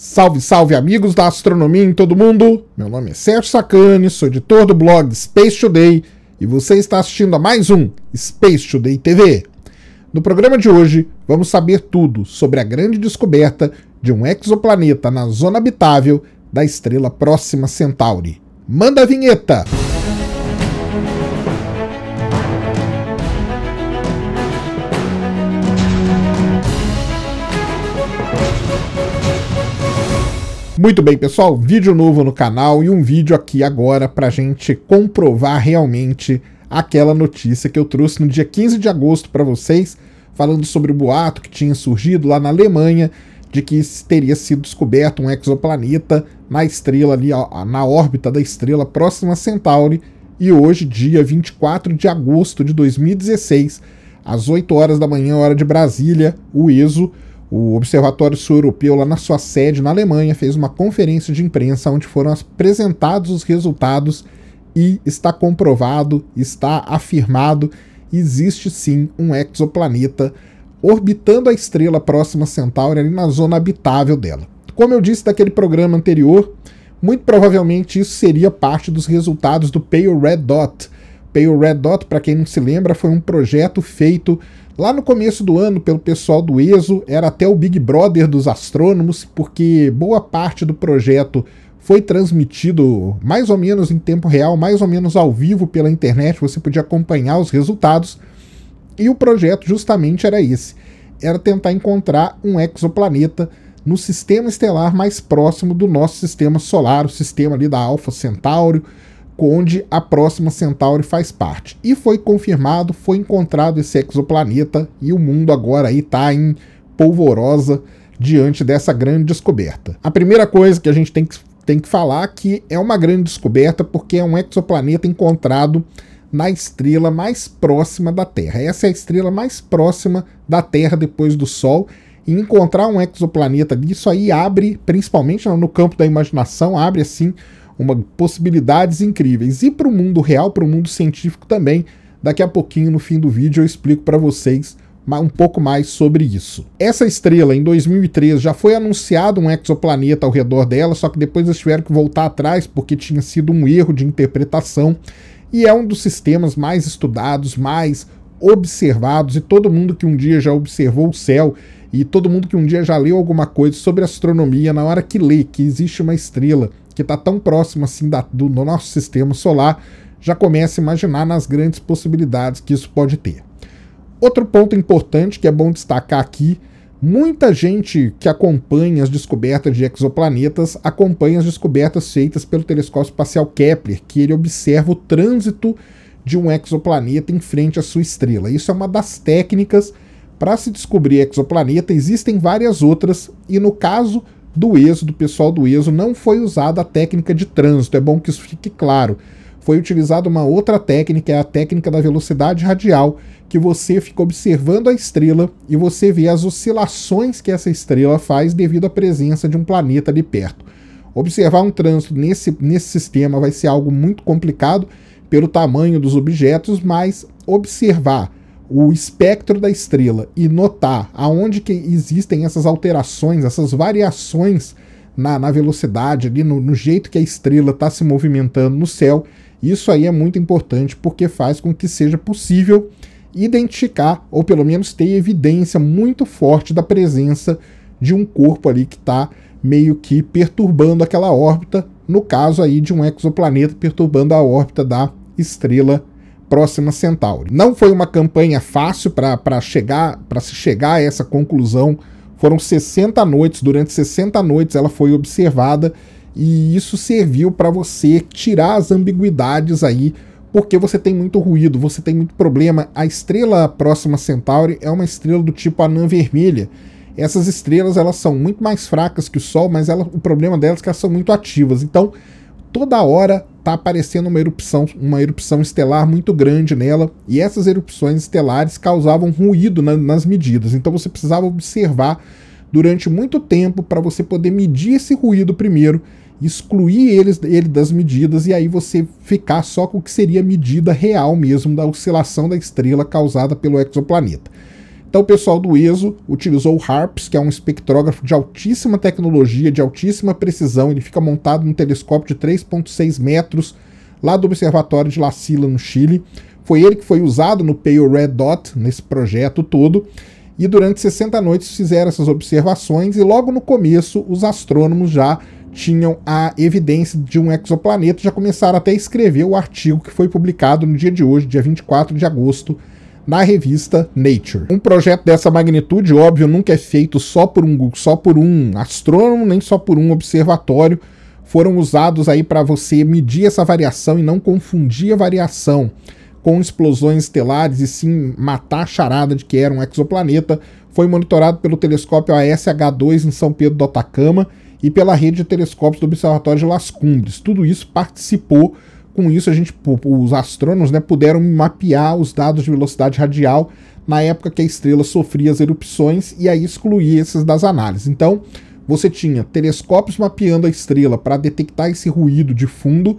Salve, salve amigos da astronomia em todo mundo! Meu nome é Sérgio Sacani, sou editor do blog Space Today e você está assistindo a mais um Space Today TV. No programa de hoje, vamos saber tudo sobre a grande descoberta de um exoplaneta na zona habitável da estrela Próxima Centauri. Manda a vinheta! Muito bem, pessoal, vídeo novo no canal e um vídeo aqui agora para gente comprovar realmente aquela notícia que eu trouxe no dia 15 de agosto para vocês, falando sobre o boato que tinha surgido lá na Alemanha de que teria sido descoberto um exoplaneta na estrela ali, na órbita da estrela próxima a Centauri, e hoje, dia 24 de agosto de 2016, às 8 horas da manhã, hora de Brasília, o ESO o Observatório Sul-Europeu, lá na sua sede na Alemanha, fez uma conferência de imprensa onde foram apresentados os resultados e está comprovado, está afirmado, existe sim um exoplaneta orbitando a estrela próxima a Centauri ali na zona habitável dela. Como eu disse daquele programa anterior, muito provavelmente isso seria parte dos resultados do Pale Red Dot, o Red Dot, para quem não se lembra, foi um projeto feito lá no começo do ano pelo pessoal do ESO, era até o Big Brother dos astrônomos, porque boa parte do projeto foi transmitido mais ou menos em tempo real, mais ou menos ao vivo pela internet, você podia acompanhar os resultados. E o projeto justamente era esse: era tentar encontrar um exoplaneta no sistema estelar mais próximo do nosso sistema solar, o sistema ali da Alfa Centauri, onde a próxima Centauri faz parte. E foi confirmado, foi encontrado esse exoplaneta e o mundo agora aí tá em polvorosa diante dessa grande descoberta. A primeira coisa que a gente tem que, tem que falar que é uma grande descoberta porque é um exoplaneta encontrado na estrela mais próxima da Terra. Essa é a estrela mais próxima da Terra depois do Sol. E encontrar um exoplaneta disso aí abre, principalmente no campo da imaginação, abre assim uma, possibilidades incríveis. E para o mundo real, para o mundo científico também, daqui a pouquinho no fim do vídeo eu explico para vocês um pouco mais sobre isso. Essa estrela, em 2013, já foi anunciado um exoplaneta ao redor dela, só que depois eles tiveram que voltar atrás porque tinha sido um erro de interpretação, e é um dos sistemas mais estudados, mais observados e todo mundo que um dia já observou o céu e todo mundo que um dia já leu alguma coisa sobre astronomia, na hora que lê que existe uma estrela que está tão próxima assim da, do, do nosso sistema solar, já começa a imaginar nas grandes possibilidades que isso pode ter. Outro ponto importante que é bom destacar aqui Muita gente que acompanha as descobertas de exoplanetas acompanha as descobertas feitas pelo telescópio espacial Kepler, que ele observa o trânsito de um exoplaneta em frente à sua estrela. Isso é uma das técnicas para se descobrir exoplaneta. Existem várias outras, e no caso do ESO, do pessoal do ESO, não foi usada a técnica de trânsito. É bom que isso fique claro. Foi utilizada uma outra técnica, é a técnica da velocidade radial, que você fica observando a estrela e você vê as oscilações que essa estrela faz devido à presença de um planeta ali perto. Observar um trânsito nesse, nesse sistema vai ser algo muito complicado pelo tamanho dos objetos, mas observar o espectro da estrela e notar aonde que existem essas alterações, essas variações na, na velocidade, ali no, no jeito que a estrela está se movimentando no céu, isso aí é muito importante porque faz com que seja possível identificar ou pelo menos ter evidência muito forte da presença de um corpo ali que está meio que perturbando aquela órbita, no caso aí de um exoplaneta perturbando a órbita da estrela próxima Centauri. Não foi uma campanha fácil para chegar, para se chegar a essa conclusão. Foram 60 noites, durante 60 noites ela foi observada e isso serviu para você tirar as ambiguidades aí, porque você tem muito ruído, você tem muito problema. A estrela próxima Centauri é uma estrela do tipo anã vermelha essas estrelas elas são muito mais fracas que o Sol, mas ela, o problema delas é que elas são muito ativas. Então, toda hora está aparecendo uma erupção, uma erupção estelar muito grande nela, e essas erupções estelares causavam ruído na, nas medidas. Então você precisava observar durante muito tempo para você poder medir esse ruído primeiro, excluir eles, ele das medidas e aí você ficar só com o que seria a medida real mesmo da oscilação da estrela causada pelo exoplaneta. Então o pessoal do ISO utilizou o HARPS, que é um espectrógrafo de altíssima tecnologia, de altíssima precisão. Ele fica montado num telescópio de 3,6 metros lá do Observatório de La Silla, no Chile. Foi ele que foi usado no Pale Red Dot, nesse projeto todo. E durante 60 noites fizeram essas observações e logo no começo os astrônomos já tinham a evidência de um exoplaneta, já começaram até a escrever o artigo que foi publicado no dia de hoje, dia 24 de agosto na revista Nature. Um projeto dessa magnitude, óbvio, nunca é feito só por um, só por um astrônomo, nem só por um observatório. Foram usados aí para você medir essa variação e não confundir a variação com explosões estelares e sim matar a charada de que era um exoplaneta, foi monitorado pelo telescópio ash 2 em São Pedro do Atacama e pela rede de telescópios do Observatório de Las Cumbres. Tudo isso participou com isso, a gente, os astrônomos né, puderam mapear os dados de velocidade radial na época que a estrela sofria as erupções e aí excluir esses das análises. Então, você tinha telescópios mapeando a estrela para detectar esse ruído de fundo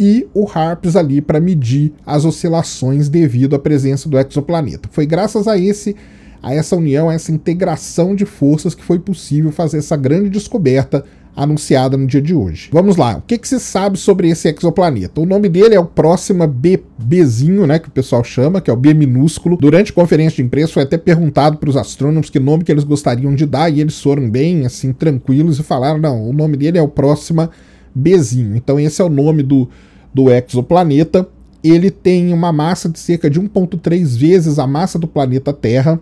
e o HARPS ali para medir as oscilações devido à presença do exoplaneta. Foi graças a esse a essa união, a essa integração de forças que foi possível fazer essa grande descoberta anunciada no dia de hoje. Vamos lá, o que, que se sabe sobre esse exoplaneta? O nome dele é o Próxima B, Bzinho, né, que o pessoal chama, que é o B minúsculo. Durante a conferência de imprensa foi até perguntado para os astrônomos que nome que eles gostariam de dar e eles foram bem, assim, tranquilos e falaram, não, o nome dele é o Próxima Bzinho. Então esse é o nome do, do exoplaneta. Ele tem uma massa de cerca de 1.3 vezes a massa do planeta Terra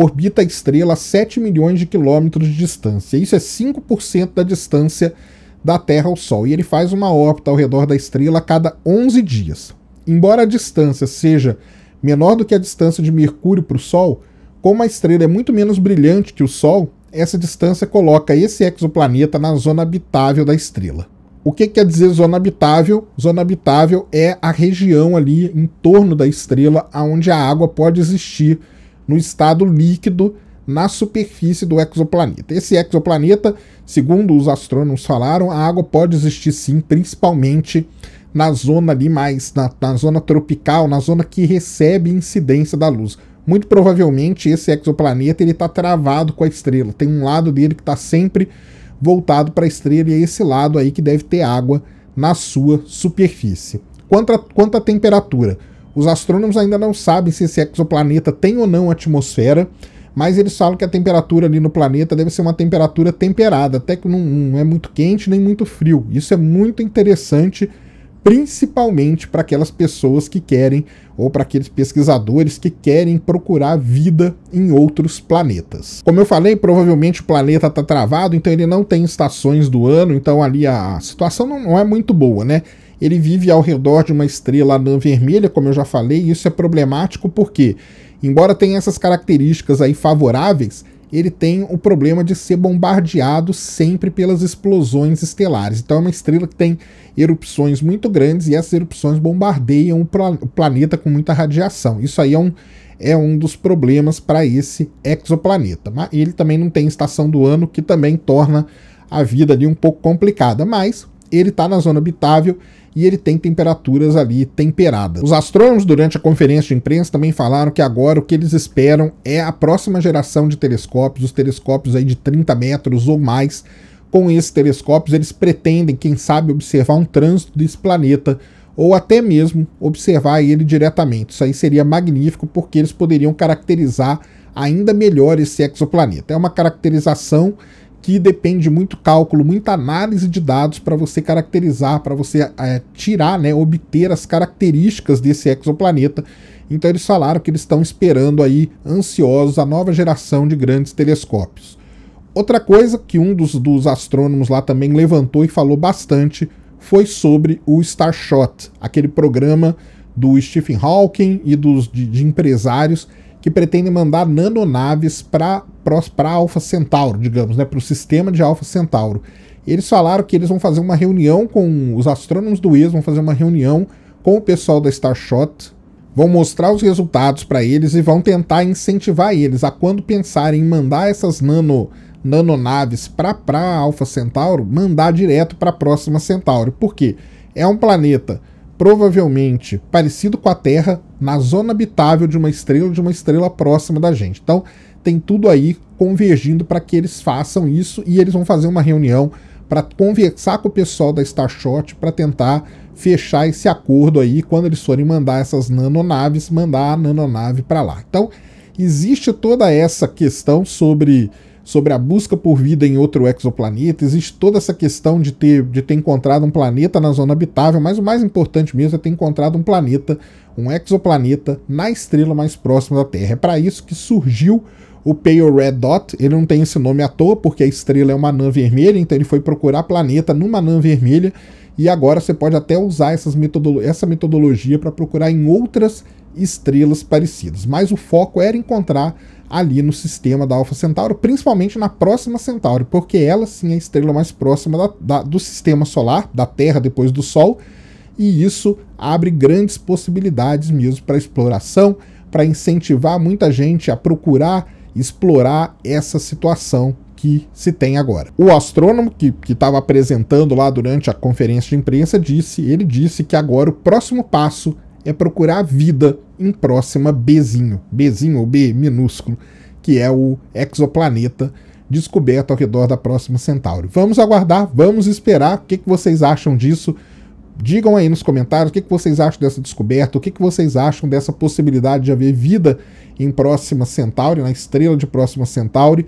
orbita a estrela a 7 milhões de quilômetros de distância. Isso é 5% da distância da Terra ao Sol. E ele faz uma órbita ao redor da estrela a cada 11 dias. Embora a distância seja menor do que a distância de Mercúrio para o Sol, como a estrela é muito menos brilhante que o Sol, essa distância coloca esse exoplaneta na zona habitável da estrela. O que quer dizer zona habitável? Zona habitável é a região ali em torno da estrela onde a água pode existir no estado líquido na superfície do exoplaneta. Esse exoplaneta, segundo os astrônomos falaram, a água pode existir sim, principalmente na zona ali mais, na, na zona tropical, na zona que recebe incidência da luz. Muito provavelmente esse exoplaneta ele está travado com a estrela. Tem um lado dele que está sempre voltado para a estrela e é esse lado aí que deve ter água na sua superfície. Quanto à temperatura, os astrônomos ainda não sabem se esse exoplaneta tem ou não atmosfera, mas eles falam que a temperatura ali no planeta deve ser uma temperatura temperada, até que não, não é muito quente nem muito frio. Isso é muito interessante, principalmente para aquelas pessoas que querem, ou para aqueles pesquisadores que querem procurar vida em outros planetas. Como eu falei, provavelmente o planeta está travado, então ele não tem estações do ano, então ali a situação não, não é muito boa, né? ele vive ao redor de uma estrela anã vermelha, como eu já falei, e isso é problemático porque, embora tenha essas características aí favoráveis, ele tem o problema de ser bombardeado sempre pelas explosões estelares. Então é uma estrela que tem erupções muito grandes e essas erupções bombardeiam o, planeta com muita radiação. Isso aí é um, é um dos problemas para esse exoplaneta. Mas ele também não tem estação do ano, que também torna a vida ali um pouco complicada, mas ele está na zona habitável e ele tem temperaturas ali temperadas. Os astrônomos durante a conferência de imprensa também falaram que agora o que eles esperam é a próxima geração de telescópios, os telescópios aí de 30 metros ou mais. Com esses telescópios, eles pretendem, quem sabe, observar um trânsito desse planeta ou até mesmo observar ele diretamente. Isso aí seria magnífico porque eles poderiam caracterizar ainda melhor esse exoplaneta. É uma caracterização que depende muito cálculo, muita análise de dados para você caracterizar, para você é, tirar, né, obter as características desse exoplaneta. Então eles falaram que eles estão esperando aí, ansiosos, a nova geração de grandes telescópios. Outra coisa que um dos, dos astrônomos lá também levantou e falou bastante foi sobre o Starshot, aquele programa do Stephen Hawking e dos de, de empresários que pretendem mandar nanonaves para a Alpha Centauro, digamos, né, para o sistema de Alpha Centauro. Eles falaram que eles vão fazer uma reunião com os astrônomos do ES, vão fazer uma reunião com o pessoal da Starshot, vão mostrar os resultados para eles e vão tentar incentivar eles a quando pensarem em mandar essas nano nanonaves para a Alpha Centauro, mandar direto para a próxima Centauro. Por quê? É um planeta provavelmente parecido com a Terra, na zona habitável de uma estrela, de uma estrela próxima da gente. Então, tem tudo aí convergindo para que eles façam isso e eles vão fazer uma reunião para conversar com o pessoal da Starshot para tentar fechar esse acordo aí quando eles forem mandar essas nanonaves, mandar a nanonave para lá. Então, existe toda essa questão sobre sobre a busca por vida em outro exoplaneta, existe toda essa questão de ter, de ter encontrado um planeta na zona habitável, mas o mais importante mesmo é ter encontrado um planeta, um exoplaneta, na estrela mais próxima da Terra. É para isso que surgiu o Pale Red Dot, ele não tem esse nome à toa, porque a estrela é uma anã vermelha, então ele foi procurar planeta numa anã vermelha, e agora você pode até usar metodolo essa metodologia para procurar em outras estrelas parecidas. Mas o foco era encontrar ali no sistema da Alpha Centauri, principalmente na próxima Centauri, porque ela sim é a estrela mais próxima da, da, do sistema solar, da Terra depois do Sol, e isso abre grandes possibilidades mesmo para exploração, para incentivar muita gente a procurar explorar essa situação que se tem agora. O astrônomo que estava apresentando lá durante a conferência de imprensa disse, ele disse que agora o próximo passo é procurar vida em próxima Bzinho, Bzinho ou B minúsculo, que é o exoplaneta descoberto ao redor da próxima Centauri. Vamos aguardar, vamos esperar. O que, que vocês acham disso? Digam aí nos comentários o que, que vocês acham dessa descoberta, o que, que vocês acham dessa possibilidade de haver vida em Próxima Centauri, na estrela de Próxima Centauri.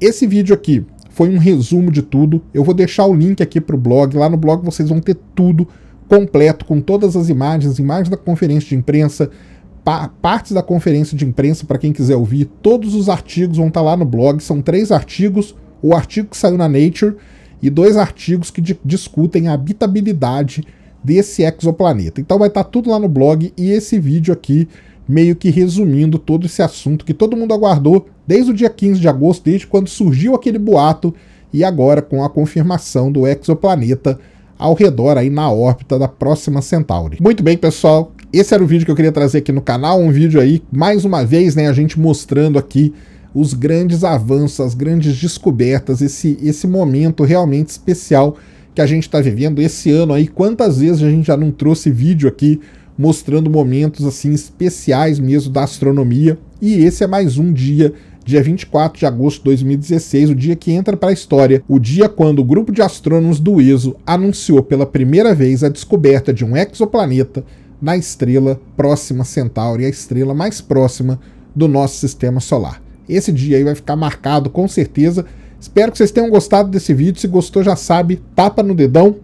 Esse vídeo aqui foi um resumo de tudo. Eu vou deixar o link aqui para o blog. Lá no blog vocês vão ter tudo completo, com todas as imagens, imagens da conferência de imprensa, pa partes da conferência de imprensa para quem quiser ouvir. Todos os artigos vão estar tá lá no blog. São três artigos: o artigo que saiu na Nature e dois artigos que di discutem a habitabilidade desse exoplaneta. Então vai estar tá tudo lá no blog e esse vídeo aqui meio que resumindo todo esse assunto que todo mundo aguardou desde o dia 15 de agosto, desde quando surgiu aquele boato e agora com a confirmação do exoplaneta ao redor aí na órbita da próxima Centauri. Muito bem, pessoal, esse era o vídeo que eu queria trazer aqui no canal, um vídeo aí, mais uma vez, né, a gente mostrando aqui os grandes avanços, as grandes descobertas, esse, esse momento realmente especial que a gente está vivendo esse ano aí. Quantas vezes a gente já não trouxe vídeo aqui mostrando momentos assim especiais mesmo da astronomia, e esse é mais um dia dia 24 de agosto de 2016, o dia que entra para a história, o dia quando o grupo de astrônomos do ESO anunciou pela primeira vez a descoberta de um exoplaneta na estrela próxima Centauri, a estrela mais próxima do nosso sistema solar. Esse dia aí vai ficar marcado com certeza. Espero que vocês tenham gostado desse vídeo. Se gostou, já sabe, tapa no dedão,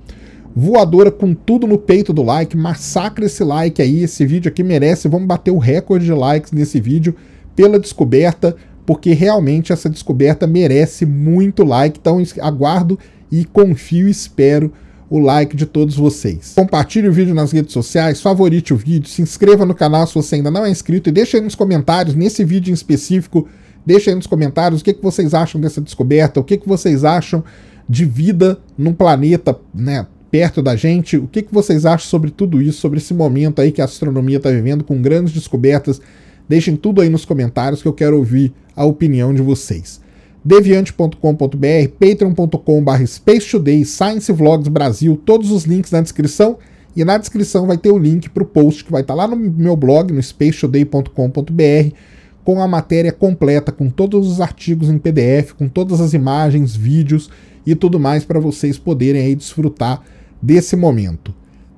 voadora com tudo no peito do like, massacre esse like aí. Esse vídeo aqui merece. Vamos bater o recorde de likes nesse vídeo pela descoberta porque realmente essa descoberta merece muito like. Então aguardo e confio e espero o like de todos vocês. Compartilhe o vídeo nas redes sociais, favorite o vídeo, se inscreva no canal se você ainda não é inscrito e deixe aí nos comentários, nesse vídeo em específico, deixe aí nos comentários o que, que vocês acham dessa descoberta, o que, que vocês acham de vida num planeta né, perto da gente, o que, que vocês acham sobre tudo isso, sobre esse momento aí que a astronomia está vivendo com grandes descobertas Deixem tudo aí nos comentários que eu quero ouvir a opinião de vocês. deviante.com.br, patreon.com.br, Space Today, Science Vlogs Brasil, todos os links na descrição. E na descrição vai ter o link para o post que vai estar tá lá no meu blog, no spacetoday.com.br, com a matéria completa, com todos os artigos em PDF, com todas as imagens, vídeos e tudo mais para vocês poderem aí desfrutar desse momento.